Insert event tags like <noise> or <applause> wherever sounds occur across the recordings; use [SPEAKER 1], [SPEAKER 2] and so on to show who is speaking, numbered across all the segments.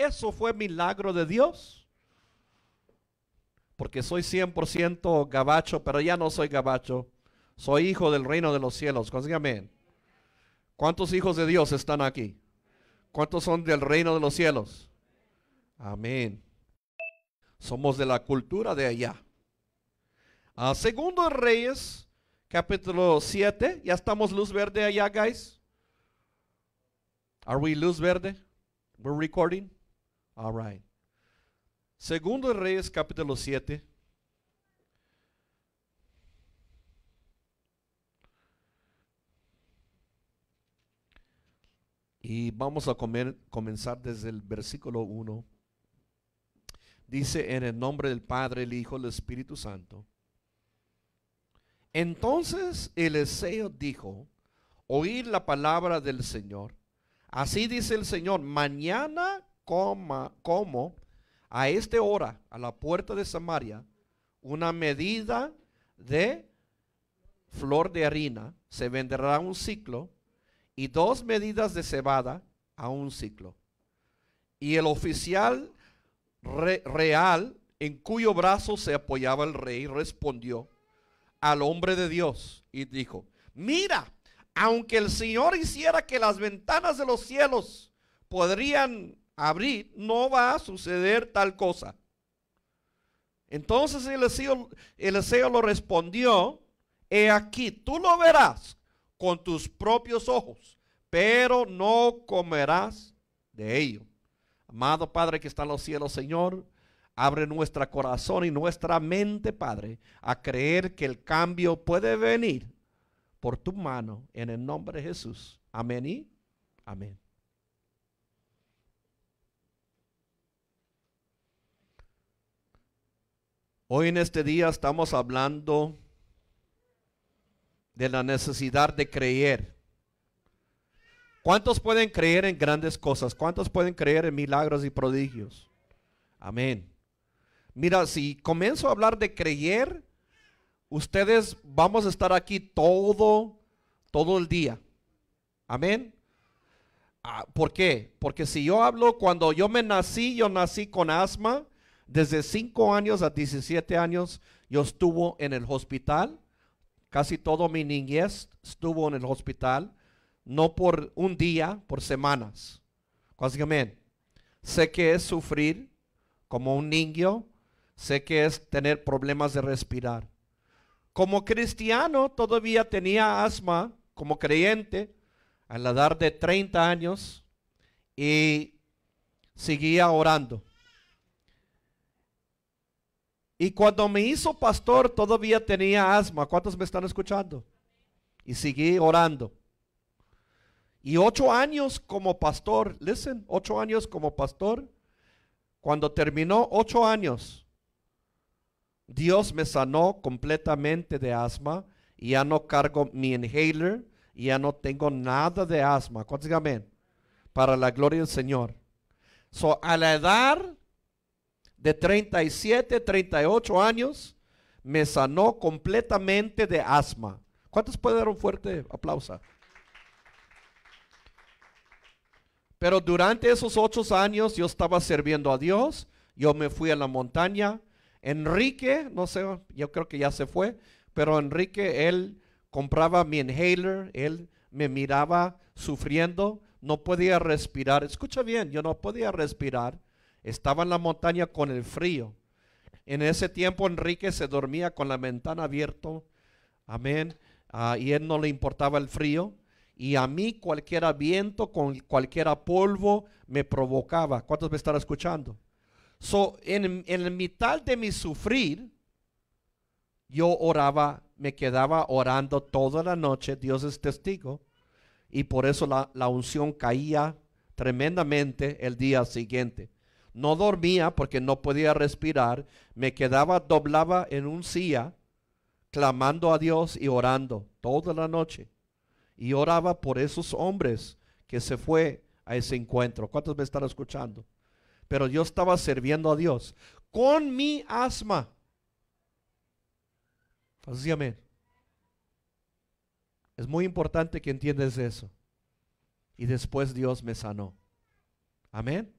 [SPEAKER 1] Eso fue milagro de Dios. Porque soy 100% gabacho, pero ya no soy gabacho. Soy hijo del reino de los cielos. ¿Cuántos hijos de Dios están aquí? ¿Cuántos son del reino de los cielos? Amén. Somos de la cultura de allá. A ah, segundo Reyes, capítulo 7. ¿Ya estamos luz verde allá, guys? Are we luz verde? We're recording. All right. Segundo Reyes capítulo 7. Y vamos a comenzar desde el versículo 1. Dice en el nombre del Padre, el Hijo, el Espíritu Santo. Entonces el Eliseo dijo, oír la palabra del Señor. Así dice el Señor, mañana como a esta hora, a la puerta de Samaria, una medida de flor de harina, se venderá un ciclo, y dos medidas de cebada a un ciclo. Y el oficial real en cuyo brazo se apoyaba el rey respondió al hombre de Dios y dijo, mira, aunque el Señor hiciera que las ventanas de los cielos podrían abrir, no va a suceder tal cosa. Entonces Eliseo, deseo lo respondió, he aquí, tú lo verás con tus propios ojos, pero no comerás de ello. Amado Padre que está en los cielos, Señor, abre nuestro corazón y nuestra mente, Padre, a creer que el cambio puede venir por tu mano en el nombre de Jesús. Amén y amén. Hoy en este día estamos hablando de la necesidad de creer. ¿Cuántos pueden creer en grandes cosas? ¿Cuántos pueden creer en milagros y prodigios? Amén. Mira, si comienzo a hablar de creer, ustedes vamos a estar aquí todo, todo el día. Amén. Ah, ¿Por qué? Porque si yo hablo, cuando yo me nací, yo nací con asma desde 5 años a 17 años yo estuve en el hospital. Casi toda mi niñez estuvo en el hospital. No por un día, por semanas. Casi me sé que es sufrir como un niño. Sé que es tener problemas de respirar. Como cristiano todavía tenía asma, como creyente, a la edad de 30 años. Y seguía orando y cuando me hizo pastor todavía tenía asma. ¿Cuántos me están escuchando? Y seguí orando. Y ocho años como pastor, listen, ocho años como pastor. Cuando terminó ocho años, Dios me sanó completamente de asma. Y ya no cargo mi inhaler. Y ya no tengo nada de asma. ¿Cuántos amén? Para la gloria del Señor. So, la edad de 37, 38 años, me sanó completamente de asma. ¿Cuántos pueden dar un fuerte aplauso? Pero durante esos ocho años yo estaba sirviendo a Dios, yo me fui a la montaña. Enrique, no sé, yo creo que ya se fue, pero Enrique, él compraba mi inhaler, él me miraba sufriendo, no podía respirar. Escucha bien, yo no podía respirar. Estaba en la montaña con el frío. En ese tiempo Enrique se dormía con la ventana abierta. Amén. Ah, y él no le importaba el frío. Y a mí cualquier viento, con cualquier polvo me provocaba. ¿Cuántos me están escuchando? So, en, el mitad de mi sufrir, yo oraba, me quedaba orando toda la noche, Dios es testigo, y por eso la unción caía tremendamente el día siguiente no dormía porque no podía respirar, me quedaba, doblaba en un silla, clamando a Dios y orando toda la noche. Y oraba por esos hombres que se fue a ese encuentro. ¿Cuántos me están escuchando? Pero yo estaba sirviendo a Dios con mi asma. Así, amén. Es muy importante que entiendas eso. Y después Dios me sanó. Amén.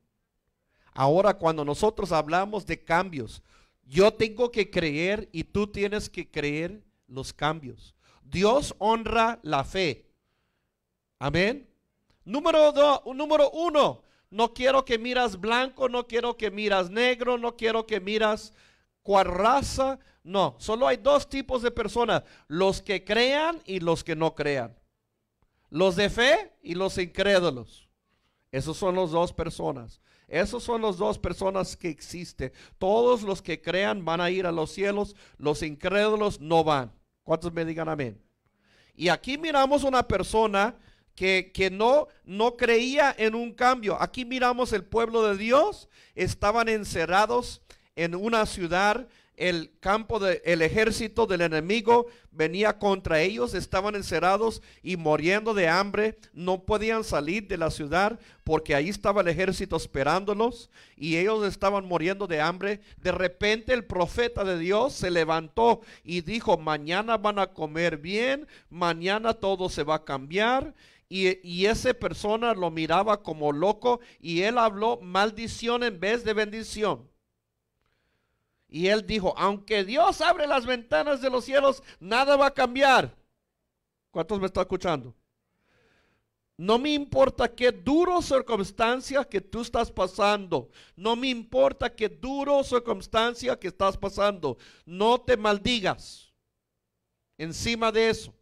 [SPEAKER 1] Ahora cuando nosotros hablamos de cambios, yo tengo que creer y tú tienes que creer los cambios. Dios honra la fe. Amén. Número, número uno, no quiero que miras blanco, no quiero que miras negro, no quiero que miras cual raza. No, solo hay dos tipos de personas, los que crean y los que no crean. Los de fe y los incrédulos. Esos son los dos personas. Esos son los dos personas que existen. Todos los que crean van a ir a los cielos, los incrédulos no van. ¿Cuántos me digan amén? Y aquí miramos una persona que, no, no creía en un cambio. Aquí miramos el pueblo de Dios, estaban encerrados en una ciudad el campo del ejército del enemigo venía contra ellos, estaban encerrados y muriendo de hambre, no podían salir de la ciudad porque ahí estaba el ejército esperándolos y ellos estaban muriendo de hambre. De repente el profeta de Dios se levantó y dijo, mañana van a comer bien, mañana todo se va a cambiar. Y, y esa persona lo miraba como loco y él habló maldición en vez de bendición. Y él dijo, aunque Dios abre las ventanas de los cielos, nada va a cambiar. ¿Cuántos me están escuchando? No me importa qué duro circunstancia que tú estás pasando. No me importa qué duro circunstancia que estás pasando. No te maldigas. Encima de eso,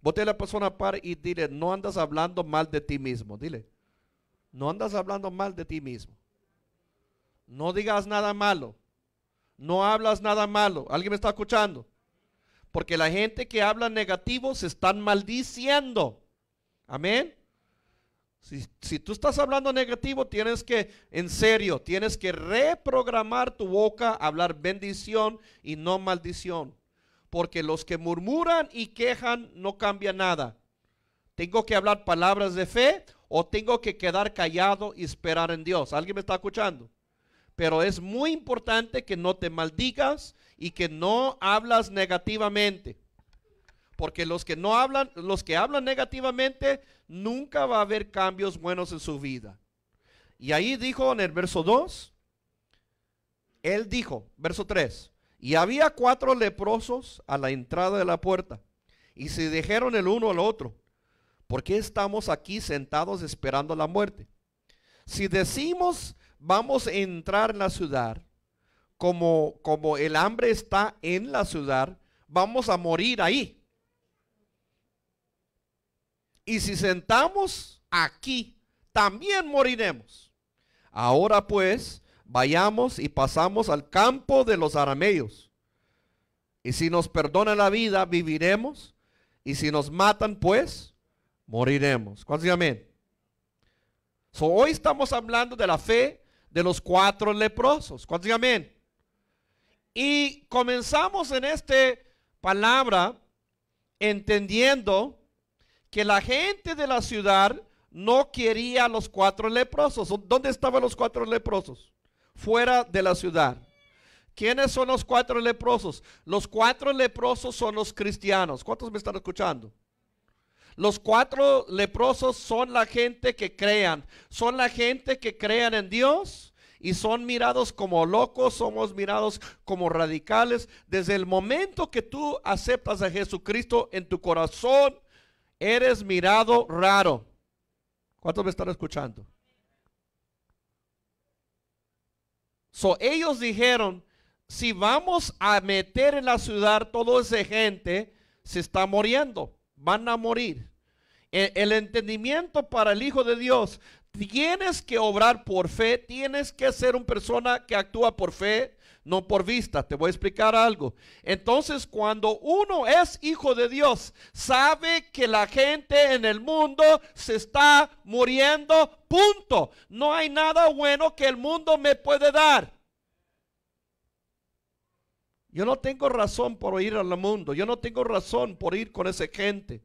[SPEAKER 1] bote a la persona a par y dile, no andas hablando mal de ti mismo. Dile, no andas hablando mal de ti mismo. No digas nada malo no hablas nada malo. ¿Alguien me está escuchando? Porque la gente que habla negativo se están maldiciendo. Amén. Si, si, tú estás hablando negativo, tienes que, en serio, tienes que reprogramar tu boca, hablar bendición y no maldición. Porque los que murmuran y quejan no cambia nada. Tengo que hablar palabras de fe o tengo que quedar callado y esperar en Dios. ¿Alguien me está escuchando? Pero es muy importante que no te maldigas y que no hablas negativamente. Porque los que no hablan, los que hablan negativamente, nunca va a haber cambios buenos en su vida. Y ahí dijo en el verso 2, él dijo, verso 3, y había cuatro leprosos a la entrada de la puerta, y se dijeron el uno al otro, ¿por qué estamos aquí sentados esperando la muerte? Si decimos vamos a entrar en la ciudad, como, como el hambre está en la ciudad, vamos a morir ahí. Y si sentamos aquí, también moriremos. Ahora pues, vayamos y pasamos al campo de los arameos. Y si nos perdona la vida, viviremos. Y si nos matan, pues, moriremos. ¿Cuántos amén? hoy estamos hablando de la fe de los cuatro leprosos. ¿Cuántos digan Y comenzamos en esta palabra entendiendo que la gente de la ciudad no quería a los cuatro leprosos. ¿Dónde estaban los cuatro leprosos? Fuera de la ciudad. ¿Quiénes son los cuatro leprosos? Los cuatro leprosos son los cristianos. ¿Cuántos me están escuchando? Los cuatro leprosos son la gente que crean, son la gente que crean en Dios y son mirados como locos, somos mirados como radicales. Desde el momento que tú aceptas a Jesucristo en tu corazón, eres mirado raro. ¿Cuántos me están escuchando? So, ellos dijeron, si vamos a meter en la ciudad toda esa gente, se está muriendo van a morir. E, el, entendimiento para el Hijo de Dios, tienes que obrar por fe, tienes que ser una persona que actúa por fe, no por vista. Te voy a explicar algo. Entonces, cuando uno es hijo de Dios, sabe que la gente en el mundo se está muriendo, punto. No hay nada bueno que el mundo me puede dar. Yo no tengo razón por ir al mundo. Yo no tengo razón por ir con esa gente.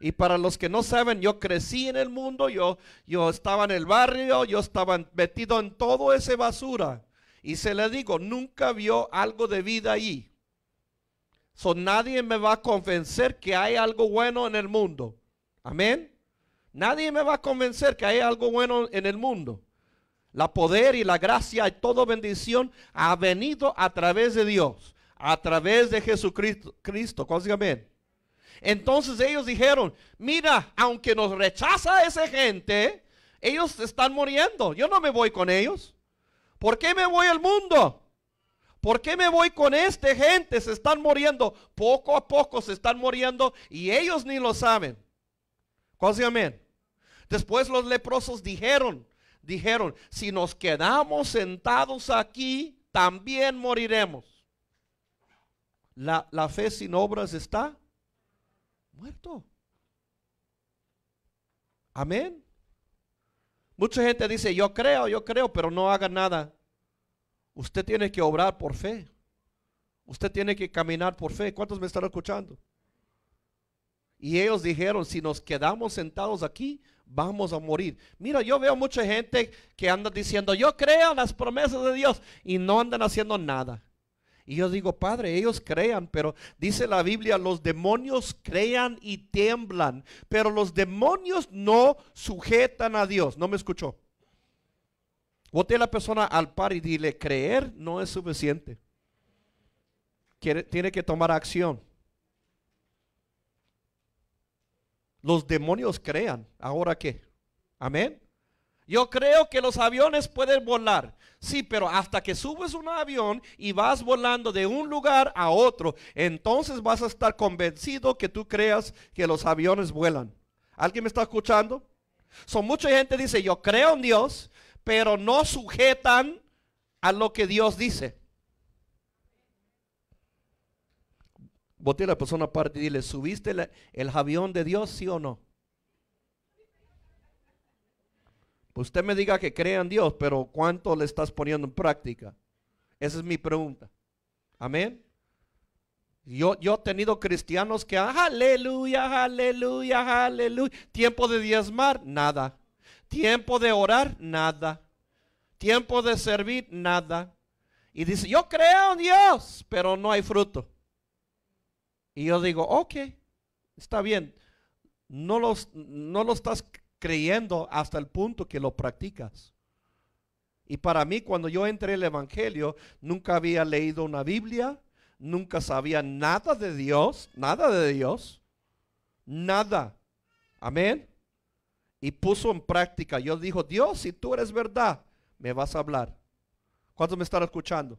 [SPEAKER 1] Y para los que no saben, yo crecí en el mundo, yo, yo estaba en el barrio, yo estaba metido en todo ese basura. Y se le digo, nunca vio algo de vida ahí. So, nadie me va a convencer que hay algo bueno en el mundo. Amén. Nadie me va a convencer que hay algo bueno en el mundo. La poder y la gracia y toda bendición ha venido a través de Dios, a través de Jesucristo. Cristo, amén? Entonces ellos dijeron, mira, aunque nos rechaza esa gente, ellos están muriendo. Yo no me voy con ellos. ¿Por qué me voy al mundo? ¿Por qué me voy con esta gente? Se están muriendo. Poco a poco se están muriendo y ellos ni lo saben. amén. Después los leprosos dijeron, dijeron, si nos quedamos sentados aquí, también moriremos. La, fe sin obras está muerto. Amén. Mucha gente dice, yo creo, yo creo, pero no haga nada. Usted tiene que obrar por fe. Usted tiene que caminar por fe. ¿Cuántos me están escuchando? Y ellos dijeron, si nos quedamos sentados aquí, vamos a morir. Mira, yo veo mucha gente que anda diciendo, yo creo las promesas de Dios y no andan haciendo nada. Y yo digo, Padre, ellos crean, pero dice la Biblia, los demonios crean y tiemblan, pero los demonios no sujetan a Dios. No me escuchó. voté a la persona al par y dile, creer no es suficiente. tiene que tomar acción. Los demonios crean. ¿Ahora qué? Amén. Yo creo que los aviones pueden volar. Sí, pero hasta que subes un avión y vas volando de un lugar a otro, entonces vas a estar convencido que tú creas que los aviones vuelan. ¿Alguien me está escuchando? Son mucha gente dice, yo creo en Dios, pero no sujetan a lo que Dios dice. Boté a la persona aparte y dile, ¿subiste el avión de Dios, sí o no? Pues usted me diga que crea en Dios, pero ¿cuánto le estás poniendo en práctica? Esa es mi pregunta. Amén. Yo, yo he tenido cristianos que, aleluya, aleluya, aleluya. Tiempo de diezmar, nada. Tiempo de orar, nada. Tiempo de servir, nada. Y dice, yo creo en Dios, pero no hay fruto. Y yo digo, ok, está bien. No, los, no lo estás creyendo hasta el punto que lo practicas. Y para mí, cuando yo entré el Evangelio, nunca había leído una Biblia, nunca sabía nada de Dios, nada de Dios, nada. Amén. Y puso en práctica. Yo dijo, Dios, si tú eres verdad, me vas a hablar. ¿Cuántos me están escuchando?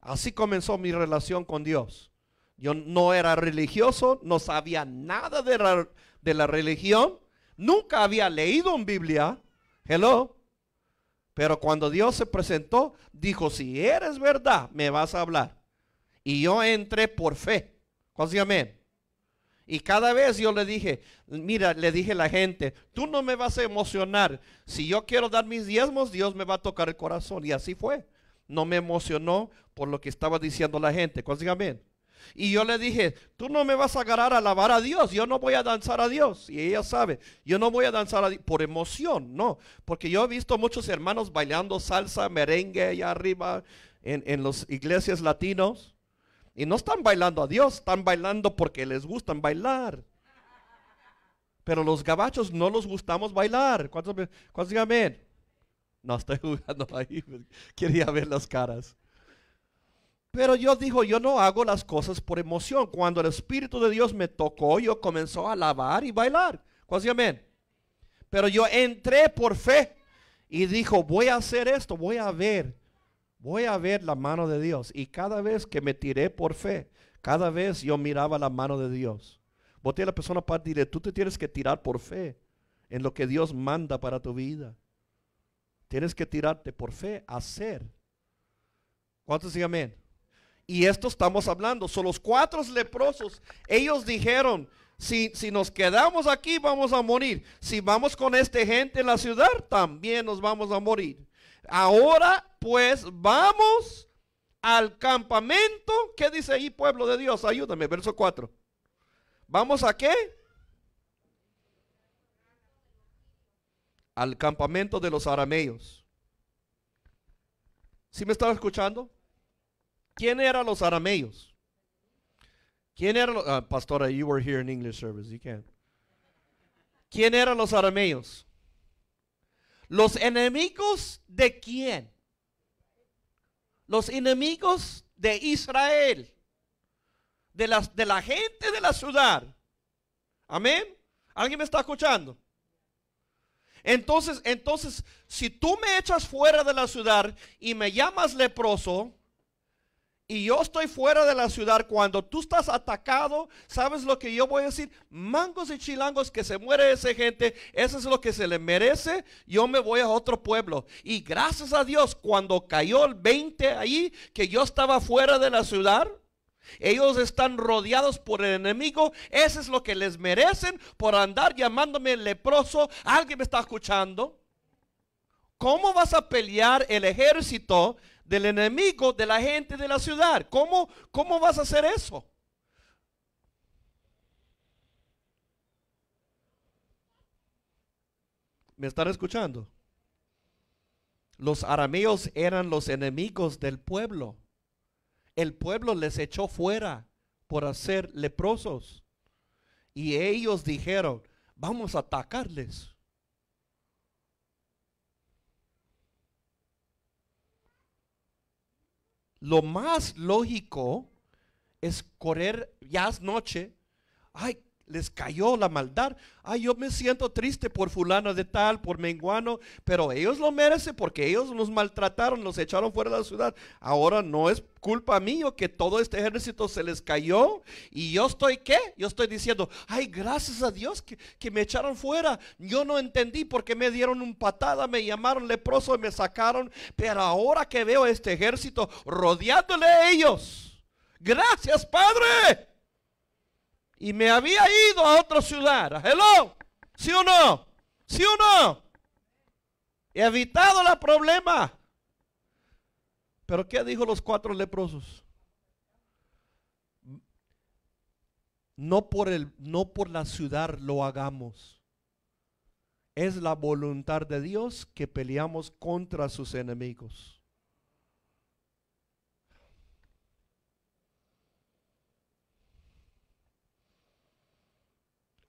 [SPEAKER 1] Así comenzó mi relación con Dios. Yo no era religioso, no sabía nada de la, religión, nunca había leído en Biblia. Hello. Pero cuando Dios se presentó, dijo, si eres verdad, me vas a hablar. Y yo entré por fe. ¿Cuál Y cada vez yo le dije, mira, le dije a la gente, tú no me vas a emocionar. Si yo quiero dar mis diezmos, Dios me va a tocar el corazón. Y así fue. No me emocionó por lo que estaba diciendo la gente. ¿Cuál amén? Y yo le dije, tú no me vas a agarrar a alabar a Dios, yo no voy a danzar a Dios. Y ella sabe, yo no voy a danzar por emoción, no. Porque yo he visto muchos hermanos bailando salsa, merengue allá arriba en, en las iglesias latinos. Y no están bailando a Dios, están bailando porque les gustan bailar. Pero los gabachos no los gustamos bailar. ¿Cuántos, cuántos digan No estoy <laughs> jugando ahí, pues, quería ver las caras. Pero yo dijo, yo no hago las cosas por emoción. Cuando el Espíritu de Dios me tocó, yo comenzó a lavar y bailar. ¿Cuántos amén? Pero yo entré por fe y dijo, voy a hacer esto, voy a ver, voy a ver la mano de Dios. Y cada vez que me tiré por fe, cada vez yo miraba la mano de Dios. Boté a la persona para decirle, tú te tienes que tirar por fe en lo que Dios manda para tu vida. Tienes que tirarte por fe, hacer. ¿Cuántos digan amén? Y esto estamos hablando. Son los cuatro leprosos. Ellos dijeron, si, si, nos quedamos aquí vamos a morir. Si vamos con esta gente en la ciudad, también nos vamos a morir. Ahora pues vamos al campamento. ¿Qué dice ahí, pueblo de Dios? Ayúdame, verso 4. ¿Vamos a qué? Al campamento de los arameos. ¿Sí me estaba escuchando? ¿Quién eran los arameos? ¿Quién eran los... Ah, pastora, you were here in English service, you can. ¿Quién eran los arameos? ¿Los enemigos de quién? Los enemigos de Israel, de, las, de la gente de la ciudad. Amén. ¿Alguien me está escuchando? Entonces, entonces, si tú me echas fuera de la ciudad y me llamas leproso, y yo estoy fuera de la ciudad, cuando tú estás atacado, ¿sabes lo que yo voy a decir? Mangos y chilangos que se muere esa gente, eso es lo que se le merece, yo me voy a otro pueblo. Y gracias a Dios, cuando cayó el 20 ahí, que yo estaba fuera de la ciudad, ellos están rodeados por el enemigo. Eso es lo que les merecen por andar llamándome leproso. Alguien me está escuchando. ¿Cómo vas a pelear el ejército del enemigo, de la gente de la ciudad. ¿Cómo, cómo vas a hacer eso? ¿Me están escuchando? Los arameos eran los enemigos del pueblo. El pueblo les echó fuera por hacer leprosos. Y ellos dijeron, vamos a atacarles. lo más lógico es correr, ya es noche, ay, les cayó la maldad. Ay, yo me siento triste por fulano de tal, por menguano, pero ellos lo merecen porque ellos nos maltrataron, los echaron fuera de la ciudad. Ahora no es culpa mía que todo este ejército se les cayó y yo estoy qué? Yo estoy diciendo, ay, gracias a Dios que, que me echaron fuera. Yo no entendí porque me dieron un patada, me llamaron leproso y me sacaron, pero ahora que veo este ejército rodeándole a ellos. Gracias, Padre. Y me había ido a otra ciudad. Hello. ¿Sí o no? ¿Sí o no? He evitado la problema Pero ¿qué dijo los cuatro leprosos? No por, el, no por la ciudad lo hagamos. Es la voluntad de Dios que peleamos contra sus enemigos.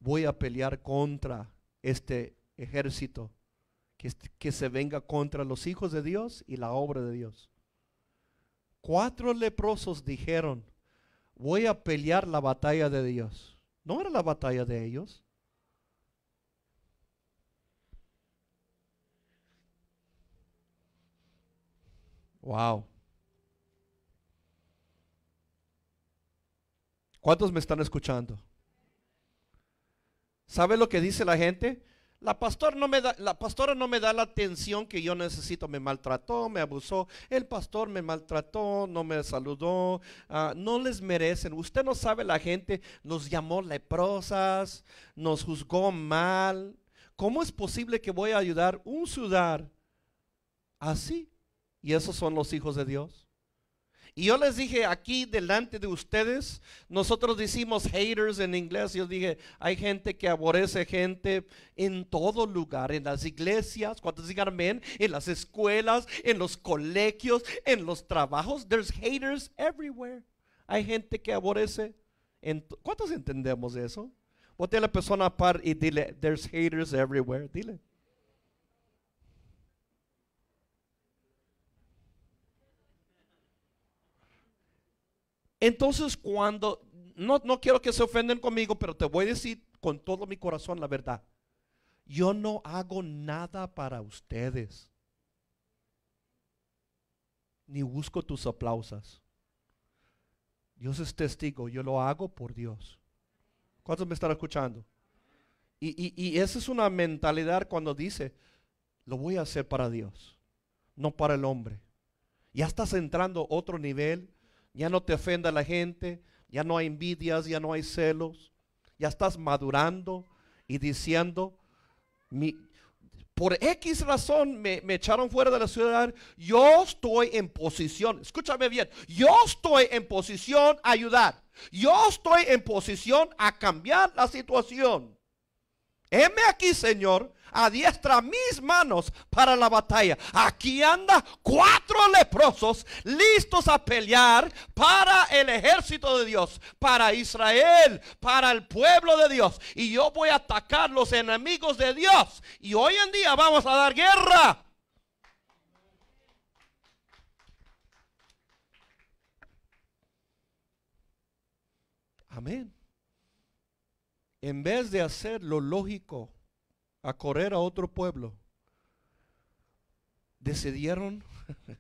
[SPEAKER 1] voy a pelear contra este ejército que, que, se venga contra los hijos de Dios y la obra de Dios. Cuatro leprosos dijeron, voy a pelear la batalla de Dios. No era la batalla de ellos. Wow. ¿Cuántos me están escuchando? ¿Sabe lo que dice la gente? La, pastora no me da la atención que yo necesito. Me maltrató, me abusó. El pastor me maltrató, no me saludó. Ah, no les merecen. Usted no sabe, la gente nos llamó leprosas, nos juzgó mal. ¿Cómo es posible que voy a ayudar un ciudad así? Y esos son los hijos de Dios. Y yo les dije aquí delante de ustedes, nosotros decimos haters en inglés, yo dije, hay gente que aborrece gente en todo lugar, en las iglesias, cuántos digan amén, en las escuelas, en los colegios, en los trabajos, there's haters everywhere. Hay gente que aborrece. ¿Cuántos entendemos eso? Bote a la persona par y dile, there's haters everywhere, dile. Entonces cuando, no, quiero que se ofenden conmigo, pero te voy a decir con todo mi corazón la verdad. Yo no hago nada para ustedes. Ni busco tus aplausos. Dios es testigo, yo lo hago por Dios. ¿Cuántos me están escuchando? Y, y, esa es una mentalidad cuando dice, lo voy a hacer para Dios, no para el hombre. Ya estás entrando a otro nivel ya no te ofenda la gente, ya no hay envidias, ya no hay celos, ya estás madurando y diciendo, por X razón me, me, echaron fuera de la ciudad, yo estoy en posición, escúchame bien, yo estoy en posición a ayudar, yo estoy en posición a cambiar la situación heme aquí, Señor, adiestra mis manos para la batalla. Aquí anda cuatro leprosos listos a pelear para el ejército de Dios, para Israel, para el pueblo de Dios. Y yo voy a atacar los enemigos de Dios. Y hoy en día vamos a dar guerra. Amén en vez de hacer lo lógico, a correr a otro pueblo, decidieron <laughs>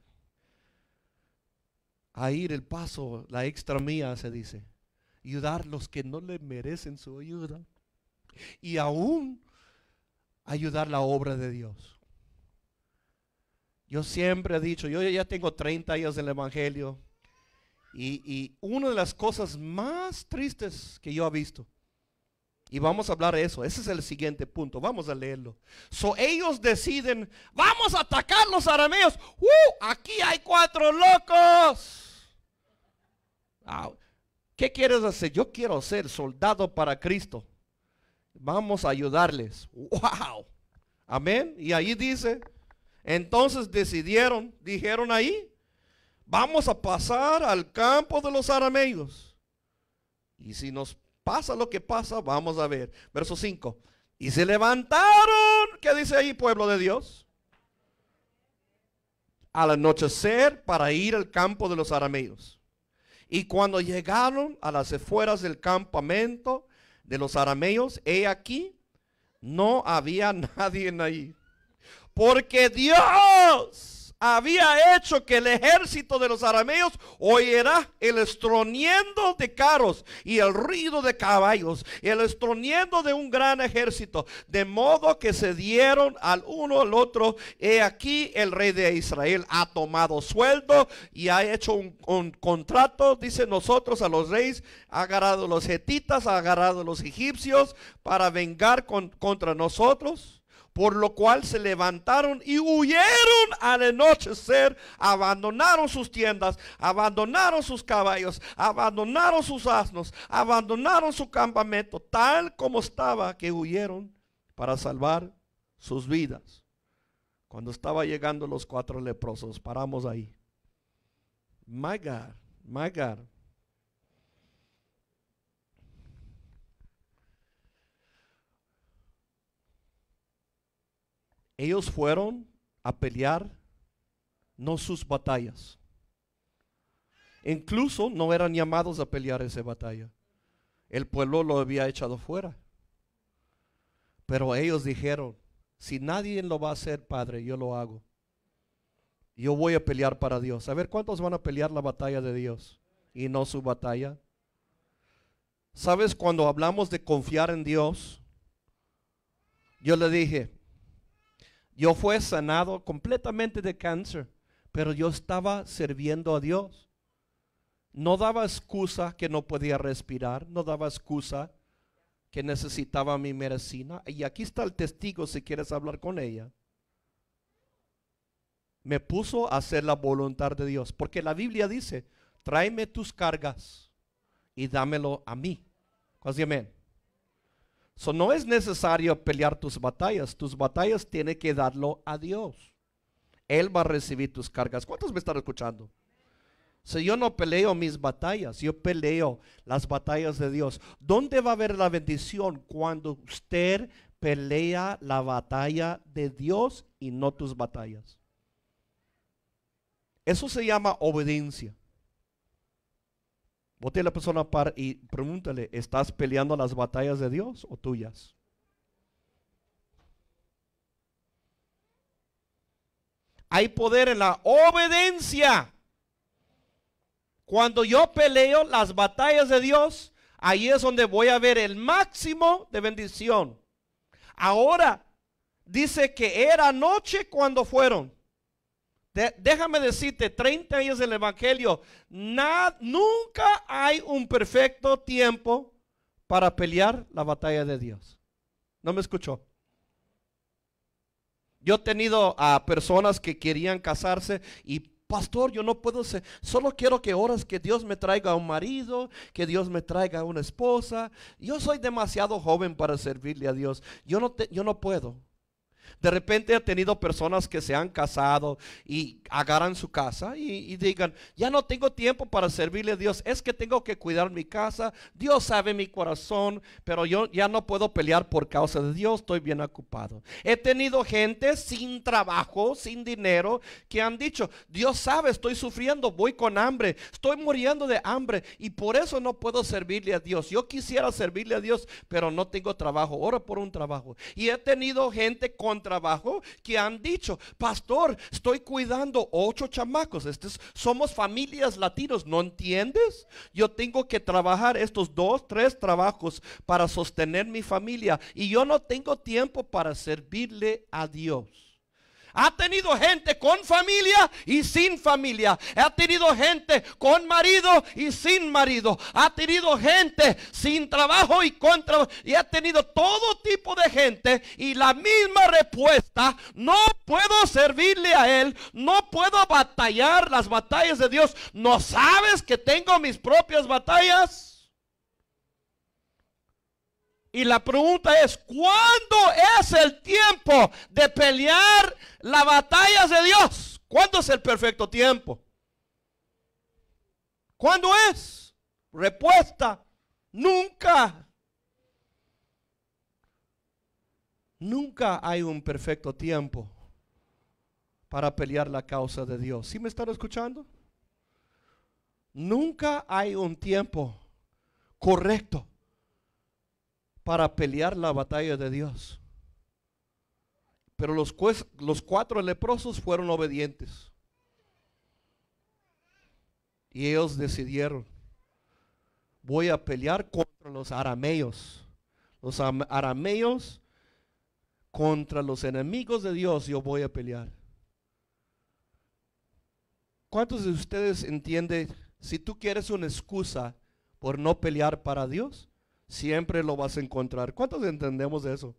[SPEAKER 1] a ir el paso, la extra mía se dice, ayudar a los que no le merecen su ayuda y aún ayudar la obra de Dios. Yo siempre he dicho, yo ya tengo 30 años del Evangelio y, y una de las cosas más tristes que yo he visto y vamos a hablar de eso. Ese es el siguiente punto. Vamos a leerlo. So ellos deciden, vamos a atacar los arameos. ¡Uh! Aquí hay cuatro locos. Ah, ¿Qué quieres hacer? Yo quiero ser soldado para Cristo. Vamos a ayudarles. ¡Wow! Amén. Y ahí dice, entonces decidieron, dijeron ahí, vamos a pasar al campo de los arameos. Y si nos Pasa lo que pasa, vamos a ver. Verso 5. Y se levantaron, ¿qué dice ahí, pueblo de Dios? Al anochecer para ir al campo de los arameos. Y cuando llegaron a las afueras del campamento de los arameos, he aquí, no había <laughs> nadie ahí. Porque Dios había hecho que el ejército de los arameos oyera el estroniendo de carros y el ruido de caballos, el estroniendo de un gran ejército, de modo que se dieron al uno al otro, he aquí el rey de Israel ha tomado sueldo y ha hecho un, contrato, dice nosotros a los reyes, ha agarrado los hetitas, ha agarrado los egipcios para vengar contra nosotros. Por lo cual se levantaron y huyeron al anochecer, abandonaron sus tiendas, abandonaron sus caballos, abandonaron sus asnos, abandonaron su campamento, tal como estaba que huyeron para salvar sus vidas. Cuando estaba llegando los cuatro leprosos, paramos ahí. My God, my God. Ellos fueron a pelear no sus batallas. Incluso no eran llamados a pelear esa batalla. El pueblo lo había echado fuera. Pero ellos dijeron, si nadie lo va a hacer, Padre, yo lo hago. Yo voy a pelear para Dios. A ver, ¿cuántos van a pelear la batalla de Dios y no su batalla? ¿Sabes cuando hablamos de confiar en Dios? Yo le dije, yo fue sanado completamente de cáncer, pero yo estaba sirviendo a Dios. No daba excusa que no podía respirar, no daba excusa que necesitaba mi medicina. Y aquí está el testigo si quieres hablar con ella. Me puso a hacer la voluntad de Dios, porque la Biblia dice, tráeme tus cargas y dámelo a mí. So, no es necesario pelear tus batallas. Tus batallas tiene que darlo a Dios. Él va a recibir tus cargas. ¿Cuántos me están escuchando? Si yo no peleo mis batallas, yo peleo las batallas de Dios. ¿Dónde va a haber la bendición cuando usted pelea la batalla de Dios y no tus batallas? Eso se llama obediencia. Bote a la persona par y pregúntale, ¿estás peleando las batallas de Dios o tuyas? Hay poder en la obediencia. Cuando yo peleo las batallas de Dios, ahí es donde voy a ver el máximo de bendición. Ahora, dice que era noche cuando fueron déjame decirte, 30 años del Evangelio, nunca hay un perfecto tiempo para pelear la batalla de Dios. ¿No me escuchó? Yo he tenido a personas que querían casarse y Pastor, yo no puedo ser, solo quiero que oras que Dios me traiga un marido, que Dios me traiga una esposa. Yo soy demasiado joven para servirle a Dios. Yo no, yo no puedo. De repente he tenido personas que se han casado y agarran su casa y, digan, ya no tengo tiempo para servirle a Dios, es que tengo que cuidar mi casa, Dios sabe mi corazón, pero yo ya no puedo pelear por causa de Dios, estoy bien ocupado. He tenido gente sin trabajo, sin dinero, que han dicho, Dios sabe, estoy sufriendo, voy con hambre, estoy muriendo de hambre y por eso no puedo servirle a Dios. Yo quisiera servirle a Dios, pero no tengo trabajo, ora por un trabajo. Y he tenido gente con trabajo que han dicho, pastor, estoy cuidando ocho chamacos, Estos, somos familias latinos, ¿no entiendes? Yo tengo que trabajar estos dos, tres trabajos para sostener mi familia y yo no tengo tiempo para servirle a Dios. Ha tenido gente con familia y sin familia. Ha tenido gente con marido y sin marido. Ha tenido gente sin trabajo y con trabajo. Y ha tenido todo tipo de gente. Y la misma respuesta, no puedo servirle a él. No puedo batallar las batallas de Dios. No sabes que tengo mis propias batallas. Y la pregunta es, ¿cuándo es el tiempo de pelear la batalla de Dios? ¿Cuándo es el perfecto tiempo? ¿Cuándo es? Respuesta, nunca. Nunca hay un perfecto tiempo para pelear la causa de Dios. ¿Sí me están escuchando? Nunca hay un tiempo correcto para pelear la batalla de Dios. Pero los, cuatro leprosos fueron obedientes. Y ellos decidieron, voy a pelear contra los arameos. Los arameos contra los enemigos de Dios yo voy a pelear. ¿Cuántos de ustedes entienden si tú quieres una excusa por no pelear para Dios? siempre lo vas a encontrar. ¿Cuántos entendemos eso?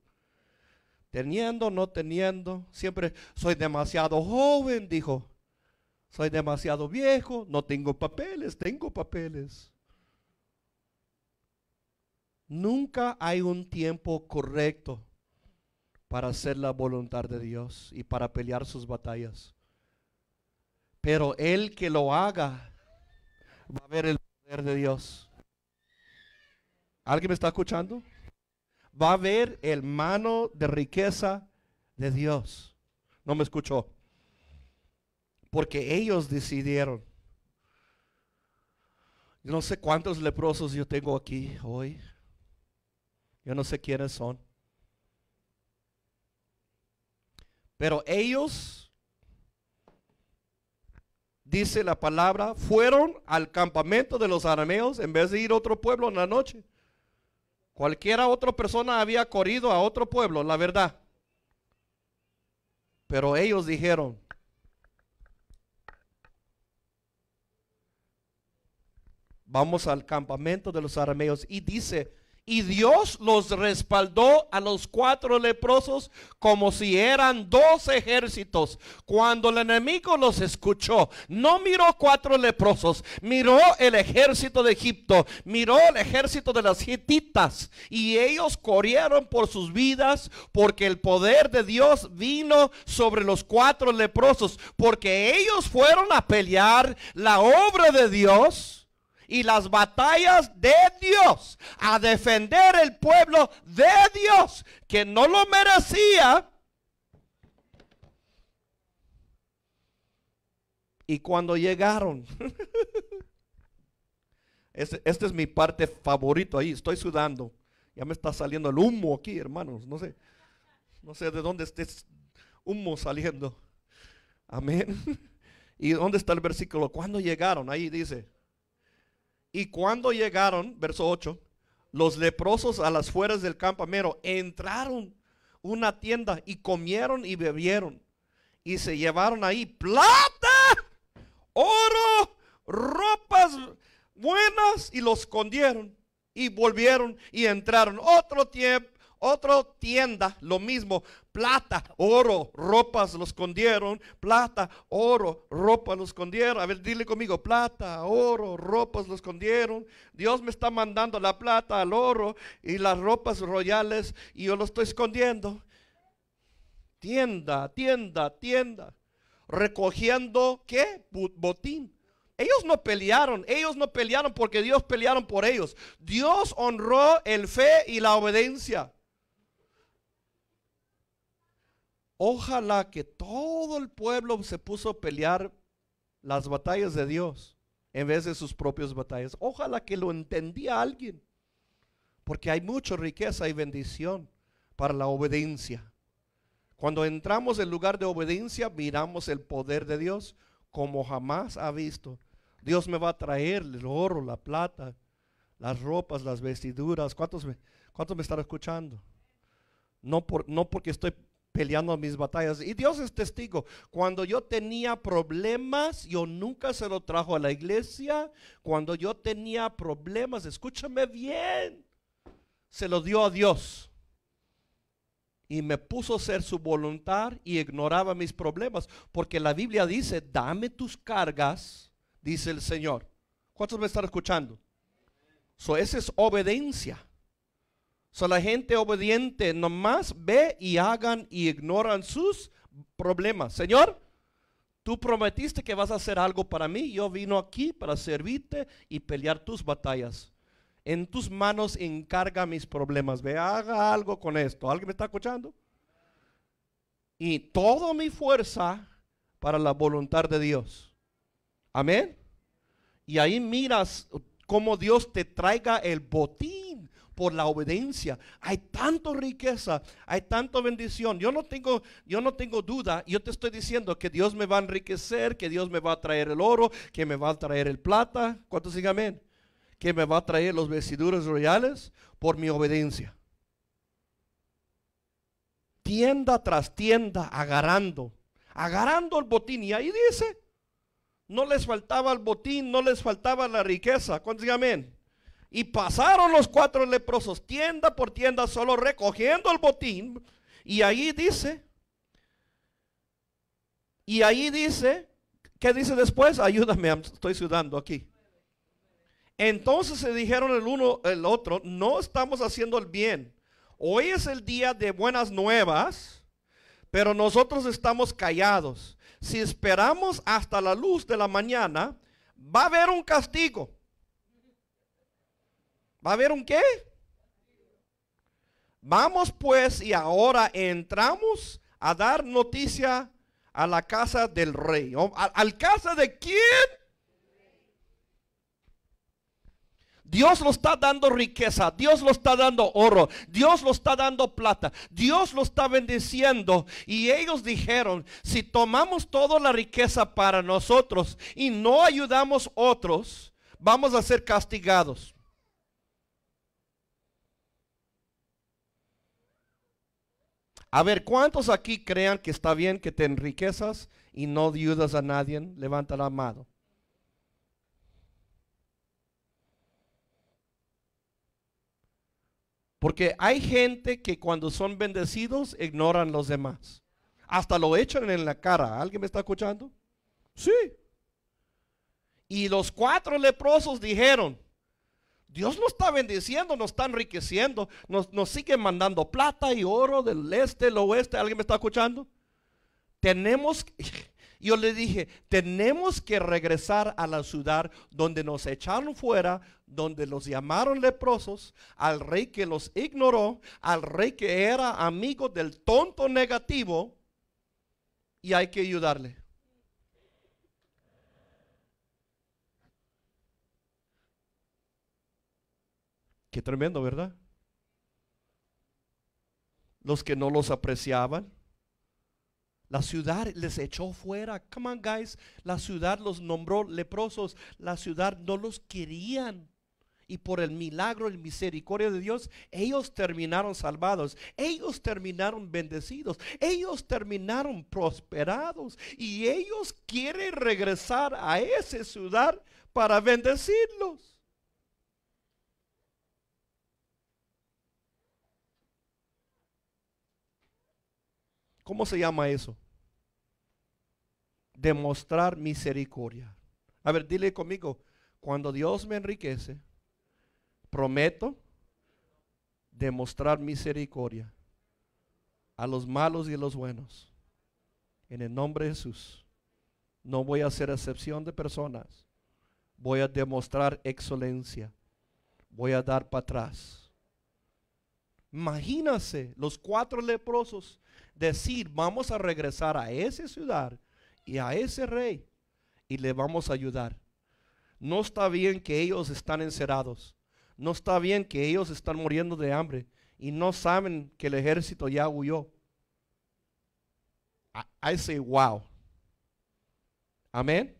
[SPEAKER 1] Teniendo, no teniendo, siempre soy demasiado joven, dijo. Soy demasiado viejo, no tengo papeles, tengo papeles. Nunca hay un tiempo correcto para hacer la voluntad de Dios y para pelear sus batallas. Pero el que lo haga va a ver el poder de Dios. ¿Alguien me está escuchando? Va a ver el mano de riqueza de Dios. No me escuchó. Porque ellos decidieron. Yo no sé cuántos leprosos yo tengo aquí hoy. Yo no sé quiénes son. Pero ellos, dice la palabra, fueron al campamento de los arameos en vez de ir a otro pueblo en la noche. Cualquiera otra persona había corrido a otro pueblo, la verdad. Pero ellos dijeron, vamos al campamento de los arameos y dice, y Dios los respaldó a los cuatro leprosos como si eran dos ejércitos. Cuando el enemigo los escuchó, no miró cuatro leprosos, miró el ejército de Egipto, miró el ejército de las hititas. Y ellos corrieron por sus vidas porque el poder de Dios vino sobre los cuatro leprosos, porque ellos fueron a pelear la obra de Dios y las batallas de Dios, a defender el pueblo de Dios, que no lo merecía. Y cuando llegaron, <laughs> este, esta es mi parte favorito ahí, estoy sudando. Ya me está saliendo el humo aquí, hermanos. No sé, no sé de dónde esté humo saliendo. Amén. <laughs> ¿Y dónde está el versículo? Cuando llegaron, ahí dice, y cuando llegaron, verso 8, los leprosos a las fueras del campamento entraron una tienda y comieron y bebieron. Y se llevaron ahí plata, oro, ropas buenas y los escondieron. Y volvieron y entraron otro tiempo otro tienda, lo mismo, plata, oro, ropas lo escondieron, plata, oro, ropa lo escondieron. A ver, dile conmigo, plata, oro, ropas lo escondieron. Dios me está mandando la plata, el oro y las ropas royales y yo lo estoy escondiendo. Tienda, tienda, tienda. Recogiendo, ¿qué? Botín. Ellos no pelearon, ellos no pelearon porque Dios pelearon por ellos. Dios honró el fe y la obediencia. Ojalá que todo el pueblo se puso a pelear las batallas de Dios en vez de sus propias batallas. Ojalá que lo entendía alguien. Porque hay mucha riqueza y bendición para la obediencia. Cuando entramos en lugar de obediencia, miramos el poder de Dios como jamás ha visto. Dios me va a traer el oro, la plata, las ropas, las vestiduras. ¿Cuántos me, me están escuchando? No, por, no porque estoy peleando mis batallas. Y Dios es testigo. Cuando yo tenía problemas, yo nunca se lo trajo a la iglesia. Cuando yo tenía problemas, escúchame bien, se lo dio a Dios. Y me puso a ser su voluntad y ignoraba mis problemas. Porque la Biblia dice, dame tus cargas, dice el Señor. ¿Cuántos me están escuchando? eso esa es obediencia. So, la gente obediente nomás ve y hagan y ignoran sus problemas. Señor, tú prometiste que vas a hacer algo para mí. Yo vino aquí para servirte y pelear tus batallas. En tus manos encarga mis problemas. Ve, haga algo con esto. ¿Alguien me está escuchando? Y toda mi fuerza para la voluntad de Dios. Amén. Y ahí miras cómo Dios te traiga el botín por la obediencia. Hay tanta riqueza, hay tanta bendición. Yo no tengo, yo no tengo duda, yo te estoy diciendo que Dios me va a enriquecer, que Dios me va a traer el oro, que me va a traer el plata. ¿Cuántos digan amén? Que me va a traer los vestiduras royales por mi obediencia. Tienda tras tienda, agarrando, agarrando el botín. Y ahí dice, no les faltaba el botín, no les faltaba la riqueza. ¿Cuántos digan amén? Y pasaron los cuatro leprosos tienda por tienda, solo recogiendo el botín. Y ahí dice, y ahí dice, ¿qué dice después? Ayúdame, estoy sudando aquí. Entonces se dijeron el uno el otro, no estamos haciendo el bien. Hoy es el día de buenas nuevas, pero nosotros estamos callados. Si esperamos hasta la luz de la mañana, va a haber un castigo. ¿Va a haber un qué? Vamos pues y ahora entramos a dar noticia a la casa del rey. ¿A, ¿Al casa de quién? Dios lo está dando riqueza, Dios lo está dando oro, Dios lo está dando plata, Dios lo está bendiciendo. Y ellos dijeron, si tomamos toda la riqueza para nosotros y no ayudamos otros, vamos a ser castigados. A ver, ¿cuántos aquí crean que está bien que te enriquezas y no ayudas a nadie? Levanta la mano. Porque hay gente que cuando son bendecidos ignoran los demás. Hasta lo echan en la cara. ¿Alguien me está escuchando? Sí. Y los cuatro leprosos dijeron, Dios nos está bendiciendo, nos está enriqueciendo, nos, sigue mandando plata y oro del este, del oeste. ¿Alguien me está escuchando? Tenemos, <laughs> yo le dije, tenemos que regresar a la ciudad donde nos echaron fuera, donde los llamaron leprosos, al rey que los ignoró, al rey que era amigo del tonto negativo, y hay que ayudarle. Qué tremendo, ¿verdad? Los que no los apreciaban. La ciudad les echó fuera. Come on, guys. La ciudad los nombró leprosos. La ciudad no los querían. Y por el milagro el misericordia de Dios, ellos terminaron salvados. Ellos terminaron bendecidos. Ellos terminaron prosperados. Y ellos quieren regresar a esa ciudad para bendecirlos. ¿Cómo se llama eso? Demostrar misericordia. A ver, dile conmigo, cuando Dios me enriquece, prometo demostrar misericordia a los malos y a los buenos. En el nombre de Jesús, no voy a hacer excepción de personas. Voy a demostrar excelencia. Voy a dar para atrás. Imagínase los cuatro leprosos decir, vamos a regresar a esa ciudad y a ese rey y le vamos a ayudar. No está bien que ellos están encerrados. No está bien que ellos están muriendo de hambre y no saben que el ejército ya huyó. a ese say wow. Amén.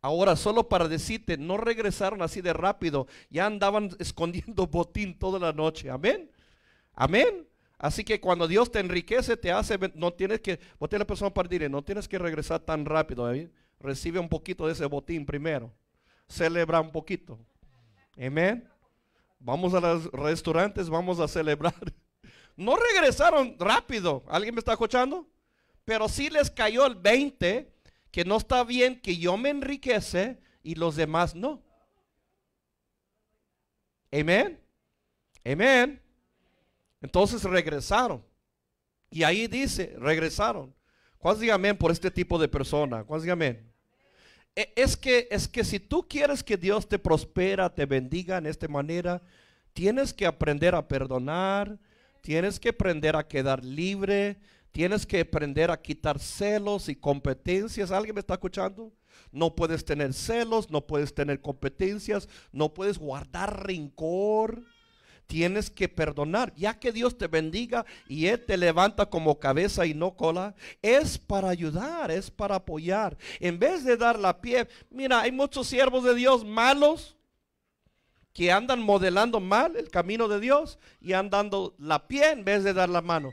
[SPEAKER 1] Ahora, solo para decirte, no regresaron así de rápido. Ya andaban <laughs> escondiendo botín toda la noche. Amén. Amén. Así que cuando Dios te enriquece, te hace, no tienes que, vos la persona para no tienes que regresar tan rápido, Recibe un poquito de ese botín primero. Celebra un poquito. Amén. Vamos a los restaurantes, vamos a celebrar. <laughs> No regresaron rápido. ¿Alguien me está escuchando? Pero sí les cayó el 20, que no está bien que yo me enriquece y los demás no. Amén. Amén. Entonces regresaron. Y ahí dice, regresaron. ¿Cuántos digan por este tipo de persona? ¿Cuántos digan e, Es que, es que si tú quieres que Dios te prospera, te bendiga en esta manera, tienes que aprender a perdonar, tienes que aprender a quedar libre, tienes que aprender a quitar celos y competencias. ¿Alguien me está escuchando? No puedes tener celos, no puedes tener competencias, no puedes guardar rincor tienes que perdonar. Ya que Dios te bendiga y Él te levanta como cabeza y no cola, es para ayudar, es para apoyar. En vez de dar la pie, mira, hay muchos siervos de Dios malos que andan modelando mal el camino de Dios y andando la pie en vez de dar la mano.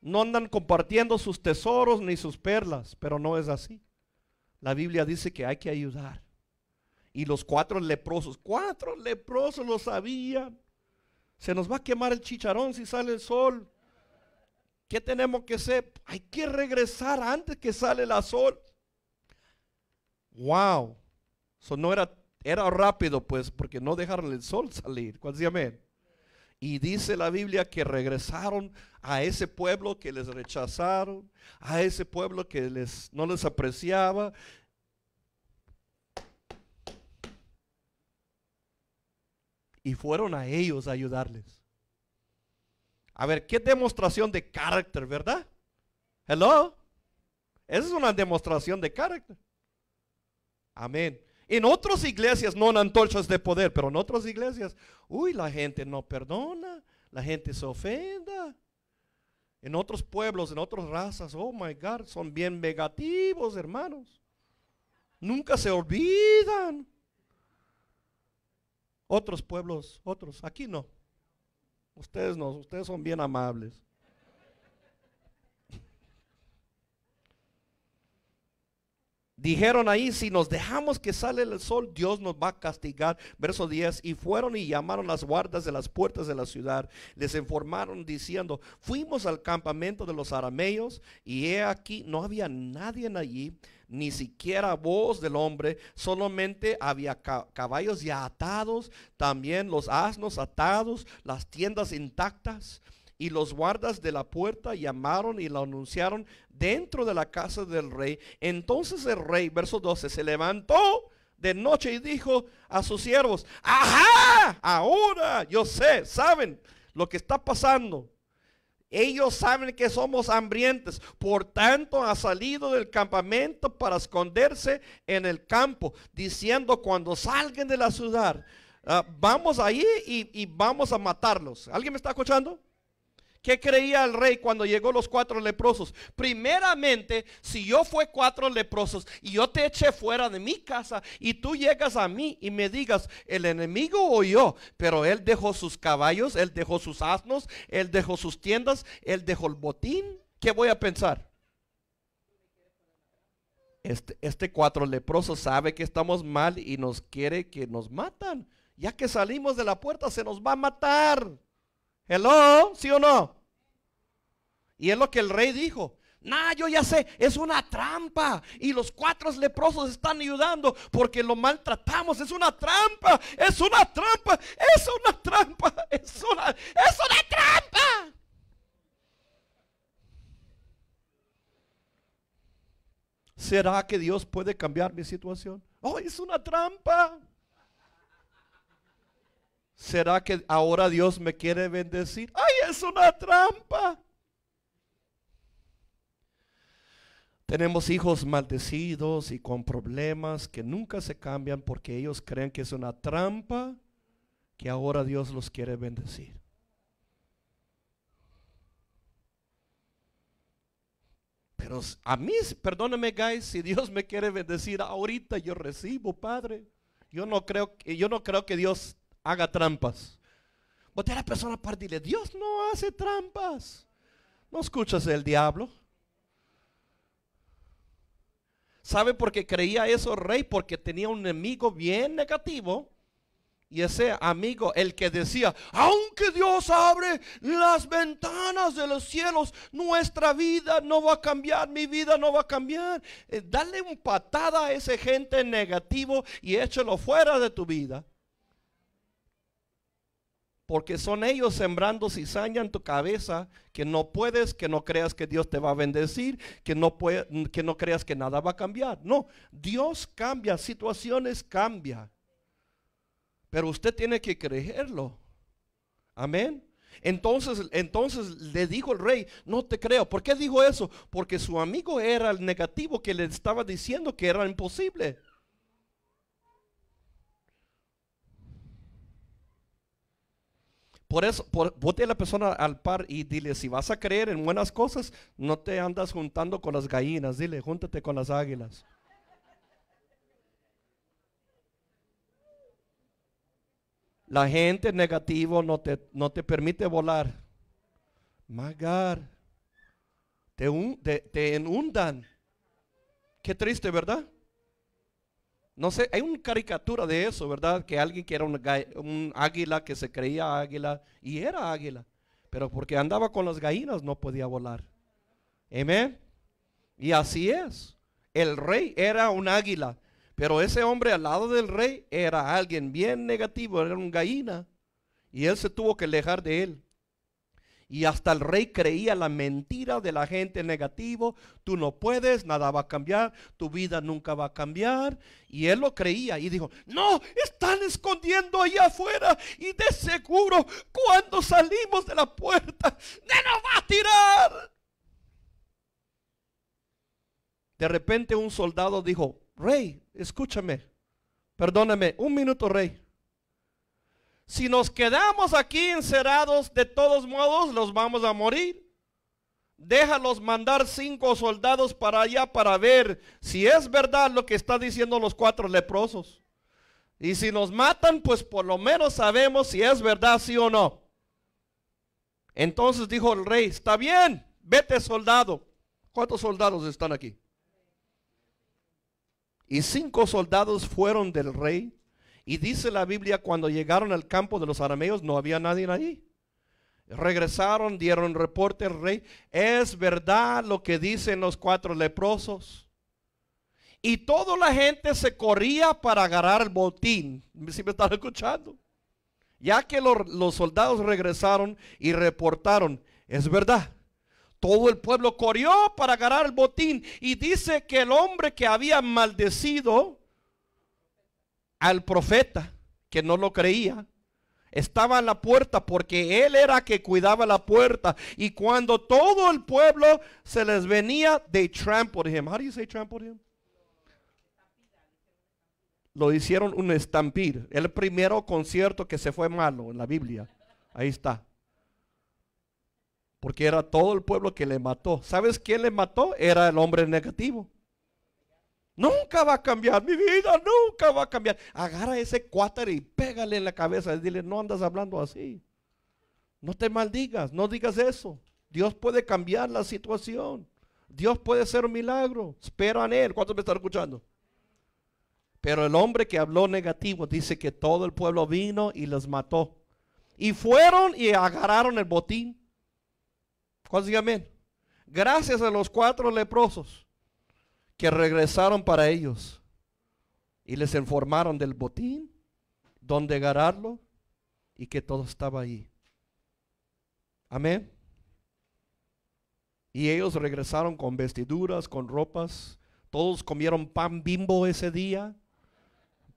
[SPEAKER 1] No andan compartiendo sus tesoros ni sus perlas, pero no es así. La Biblia dice que hay que ayudar y los cuatro leprosos. Cuatro leprosos lo sabían. Se nos va a quemar el chicharón si sale el sol. ¿Qué tenemos que hacer? Hay que regresar antes que sale el sol. Wow. Eso no era, era rápido, pues, porque no dejaron el sol salir. ¿Cuál es amén? Y dice la Biblia que regresaron a ese pueblo que les rechazaron, a ese pueblo que les, no les apreciaba, y fueron a ellos a ayudarles. A ver, qué demostración de carácter, ¿verdad? Hello. Esa es una demostración de carácter. Amén. En otras iglesias no antorchas de poder, pero en otras iglesias, uy, la gente no perdona, la gente se ofenda. En otros pueblos, en otras razas, oh my God, son bien negativos, hermanos. Nunca se olvidan otros pueblos, otros. Aquí no. Ustedes no, ustedes son bien amables. Dijeron ahí, si nos dejamos que sale el sol, Dios nos va a castigar. Verso 10, y fueron y llamaron las guardas de las puertas de la ciudad. Les informaron diciendo, fuimos al campamento de los arameos y he aquí, no había nadie allí, ni siquiera voz del hombre, solamente había caballos ya atados, también los asnos atados, las tiendas intactas. Y los guardas de la puerta llamaron y lo anunciaron dentro de la casa del rey. Entonces el rey, verso 12, se levantó de noche y dijo a sus siervos, ajá, ahora yo sé, saben lo que está pasando. Ellos saben que somos hambrientes, por tanto ha salido del campamento para esconderse en el campo, diciendo cuando salgan de la ciudad, ah, vamos ahí y, y vamos a matarlos. ¿Alguien me está escuchando? ¿Qué creía el rey cuando llegó los cuatro leprosos? Primeramente, si yo fue cuatro leprosos y yo te eché fuera de mi casa y tú llegas a mí y me digas, el enemigo o yo, pero él dejó sus caballos, él dejó sus asnos, él dejó sus tiendas, él dejó el botín, ¿qué voy a pensar? Este, este cuatro leprosos sabe que estamos mal y nos quiere que nos matan. Ya que salimos de la puerta se nos va a matar. Hello, ¿sí o no? Y es lo que el rey dijo. Nah, yo ya sé, es una trampa. Y los cuatro leprosos están ayudando porque lo maltratamos. Es una trampa, es una trampa, es una trampa, <laughs> es una, es una trampa. ¿Será que Dios puede cambiar mi situación? Oh, es una trampa. ¿Será que ahora Dios me quiere bendecir? ¡Ay, es una trampa! Tenemos hijos maldecidos y con problemas que nunca se cambian porque ellos creen que es una trampa que ahora Dios los quiere bendecir. Pero a mí, perdóname, guys, si Dios me quiere bendecir ahorita, yo recibo, Padre. Yo no creo, yo no creo que Dios haga trampas. bote a persona para dile, Dios no hace trampas. No escuchas el diablo. ¿Sabe por qué creía eso rey? Porque tenía un enemigo bien negativo. Y ese amigo, el que decía, aunque Dios abre las ventanas de los cielos, nuestra vida no va a cambiar, mi vida no va a cambiar. Eh, dale un patada a ese gente negativo y échelo fuera de tu vida porque son ellos sembrando cizaña en tu cabeza, que no puedes, que no creas que Dios te va a bendecir, que no, que no creas que nada va a cambiar. No, Dios cambia, situaciones cambia. Pero usted tiene que creerlo. Amén. Entonces, entonces le dijo el rey, no te creo. ¿Por qué dijo eso? Porque su amigo era el negativo que le estaba diciendo que era imposible. Por eso, por, a la persona al par y dile, si vas a creer en buenas cosas, no te andas juntando con las gallinas, dile, júntate con las águilas. La gente negativa no te, no te permite volar. magar, Te, un, te, Qué triste, ¿verdad? No sé, hay una caricatura de eso, ¿verdad? Que alguien que era un, águila, que se creía águila y era águila, pero porque andaba con las gallinas no podía volar. Amén. Y así es. El rey era un águila, pero ese hombre al lado del rey era alguien bien negativo, era un gallina. Y él se tuvo que alejar de él. Y hasta el rey creía la mentira de la gente negativo. Tú no puedes, nada va a cambiar, tu vida nunca va a cambiar. Y él lo creía y dijo, no, están escondiendo allá afuera y de seguro cuando salimos de la puerta, no nos va a tirar! De repente un soldado dijo, rey, escúchame, perdóname, un minuto, rey si nos quedamos aquí encerrados, de todos modos los vamos a morir. Déjalos mandar cinco soldados para allá para ver si es verdad lo que están diciendo los cuatro leprosos. Y si nos matan, pues por lo menos sabemos si es verdad, sí o no. Entonces dijo el rey, está bien, vete soldado. ¿Cuántos soldados están aquí? Y cinco soldados fueron del rey y dice la Biblia, cuando llegaron al campo de los arameos, no había nadie ahí. Regresaron, dieron reporte al rey. Es verdad lo que dicen los cuatro leprosos. Y toda la gente se corría para agarrar el botín. Si me están escuchando. Ya que los soldados regresaron y reportaron, es verdad. Todo el pueblo corrió para agarrar el botín. Y dice que el hombre que había maldecido, al profeta, que no lo creía, estaba en la puerta porque él era que cuidaba la puerta. Y cuando todo el pueblo se les venía, they trampled him. How do you Lo hicieron un estampir. El primero concierto que se fue malo en la Biblia. Ahí está. Porque era todo el pueblo que le mató. ¿Sabes quién le mató? Era el hombre negativo. Nunca va a cambiar, mi vida nunca va a cambiar. Agarra ese cuáter y pégale en la cabeza y dile, no andas hablando así. No te maldigas, no digas eso. Dios puede cambiar la situación. Dios puede hacer un milagro. Espera en Él. ¿Cuántos me están escuchando? Pero el hombre que habló negativo dice que todo el pueblo vino y los mató. Y fueron y agarraron el botín. ¿Cuántos amén? Gracias a los cuatro leprosos que regresaron para ellos y les informaron del botín, dónde ganarlo y que todo estaba ahí. Amén. Y ellos regresaron con vestiduras, con ropas. Todos comieron pan bimbo ese día,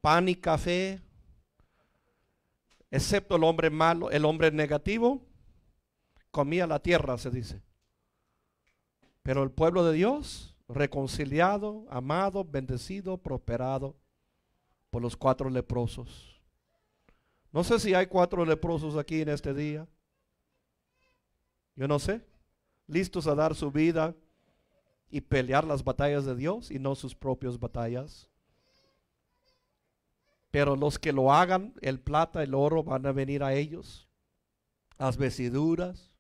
[SPEAKER 1] pan y café, excepto el hombre malo, el hombre negativo, comía la tierra, se dice. Pero el pueblo de Dios reconciliado, amado, bendecido, prosperado por los cuatro leprosos. No sé si hay cuatro leprosos aquí en este día. Yo no sé. Listos a dar su vida y pelear las batallas de Dios y no sus propias batallas. Pero los que lo hagan, el plata, el oro, van a venir a ellos. Las vestiduras,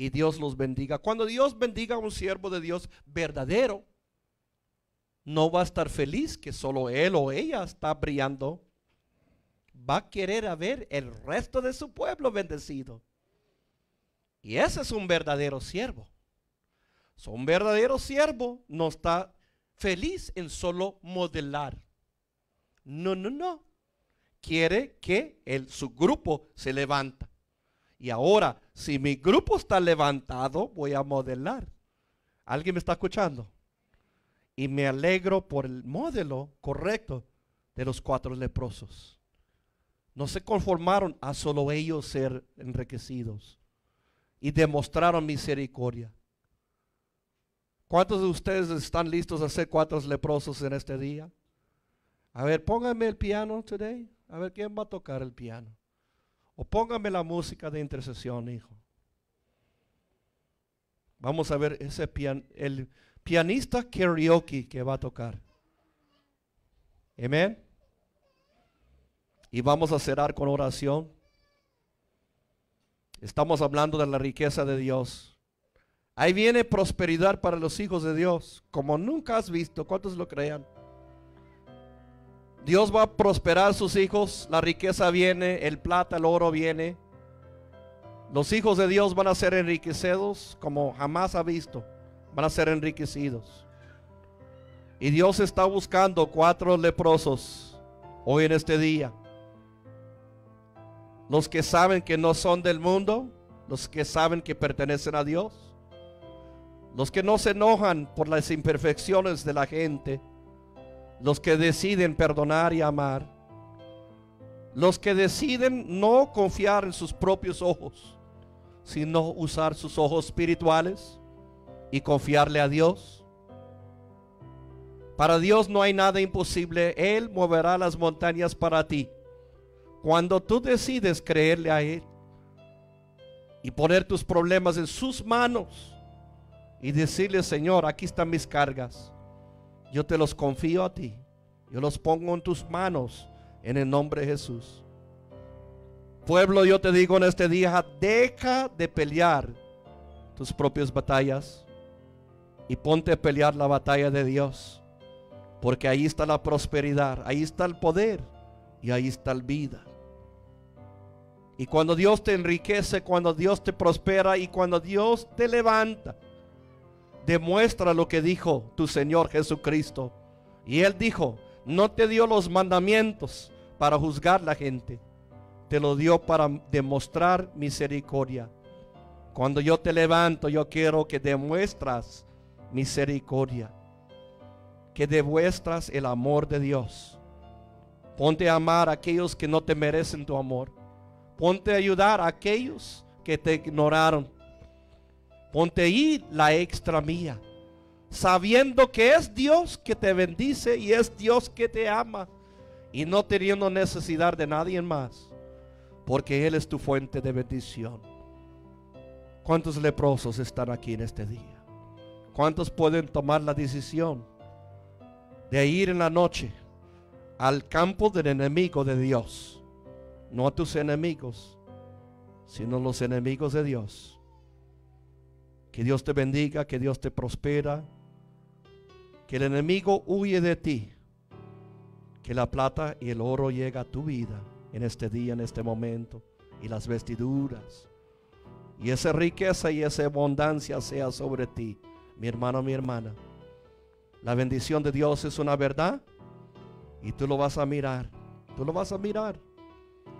[SPEAKER 1] y Dios los bendiga. Cuando Dios bendiga a un siervo de Dios verdadero, no va a estar feliz que solo él o ella está brillando. Va a querer a ver el resto de su pueblo bendecido. Y ese es un verdadero siervo. Son un verdadero siervo no está feliz en solo modelar. No, no, no. Quiere que el, su grupo se levanta. Y ahora, si mi grupo está levantado, voy a modelar. ¿Alguien me está escuchando? Y me alegro por el modelo correcto de los cuatro leprosos. No se conformaron a solo ellos ser enriquecidos y demostraron misericordia. ¿Cuántos de ustedes están listos a ser cuatro leprosos en este día? A ver, pónganme el piano today. A ver quién va a tocar el piano. O póngame la música de intercesión, hijo. Vamos a ver ese el pianista karaoke que va a tocar. Amén. Y vamos a cerrar con oración. Estamos hablando de la riqueza de Dios. Ahí viene prosperidad para los hijos de Dios, como nunca has visto. ¿Cuántos lo crean? Dios va a prosperar sus hijos, la riqueza viene, el plata, el oro viene. Los hijos de Dios van a ser enriquecidos como jamás ha visto, van a ser enriquecidos. Y Dios está buscando cuatro leprosos hoy en este día. Los que saben que no son del mundo, los que saben que pertenecen a Dios, los que no se enojan por las imperfecciones de la gente los que deciden perdonar y amar, los que deciden no confiar en sus propios ojos, sino usar sus ojos espirituales y confiarle a Dios. Para Dios no hay nada imposible, Él moverá las montañas para ti. Cuando tú decides creerle a Él y poner tus problemas en sus manos y decirle, Señor, aquí están mis cargas yo te los confío a ti. Yo los pongo en tus manos en el nombre de Jesús. Pueblo, yo te digo en este día, deja de pelear tus propias batallas y ponte a pelear la batalla de Dios. Porque ahí está la prosperidad, ahí está el poder y ahí está la vida. Y cuando Dios te enriquece, cuando Dios te prospera y cuando Dios te levanta, demuestra lo que dijo tu Señor Jesucristo. Y Él dijo, no te dio los mandamientos para juzgar la gente, te lo dio para demostrar misericordia. Cuando yo te levanto, yo quiero que demuestras misericordia, que demuestras el amor de Dios. Ponte a amar a aquellos que no te merecen tu amor. Ponte a ayudar a aquellos que te ignoraron. Ponte ahí la extra mía, sabiendo que es Dios que te bendice y es Dios que te ama y no teniendo necesidad de nadie más, porque Él es tu fuente de bendición. ¿Cuántos leprosos están aquí en este día? ¿Cuántos pueden tomar la decisión de ir en la noche al campo del enemigo de Dios? No a tus enemigos, sino los enemigos de Dios que Dios te bendiga, que Dios te prospera, que el enemigo huye de ti, que la plata y el oro llega a tu vida en este día, en este momento, y las vestiduras, y esa riqueza y esa abundancia sea sobre ti, mi hermano, mi hermana. La bendición de Dios es una verdad y tú lo vas a mirar, tú lo vas a mirar.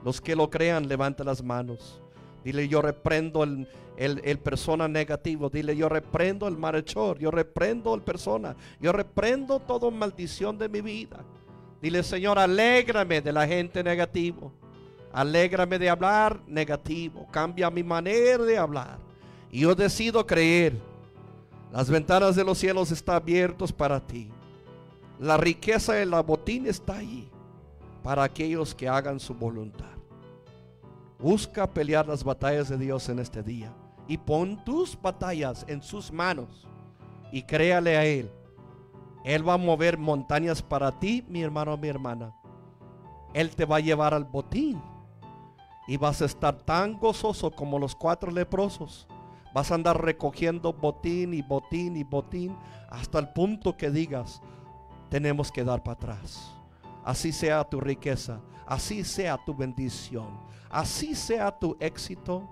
[SPEAKER 1] Los que lo crean, levanta las manos. Dile, yo reprendo el, el, persona negativo. Dile, yo reprendo el malhechor. Yo reprendo el persona. Yo reprendo toda maldición de mi vida. Dile, Señor, alégrame de la gente negativa Alégrame de hablar negativo. Cambia mi manera de hablar. Y yo decido creer. Las ventanas de los cielos están abiertas para ti. La riqueza de la botín está ahí para aquellos que hagan su voluntad. Busca pelear las batallas de Dios en este día y pon tus batallas en sus manos y créale a Él. Él va a mover montañas para ti, mi hermano, mi hermana. Él te va a llevar al botín y vas a estar tan gozoso como los cuatro leprosos. Vas a andar recogiendo botín y botín y botín hasta el punto que digas, tenemos que dar para atrás. Así sea tu riqueza, así sea tu bendición. Así sea tu éxito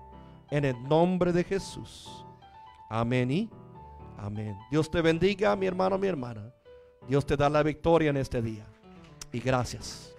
[SPEAKER 1] en el nombre de Jesús. Amén y amén. Dios te bendiga, mi hermano, mi hermana. Dios te da la victoria en este día. Y gracias.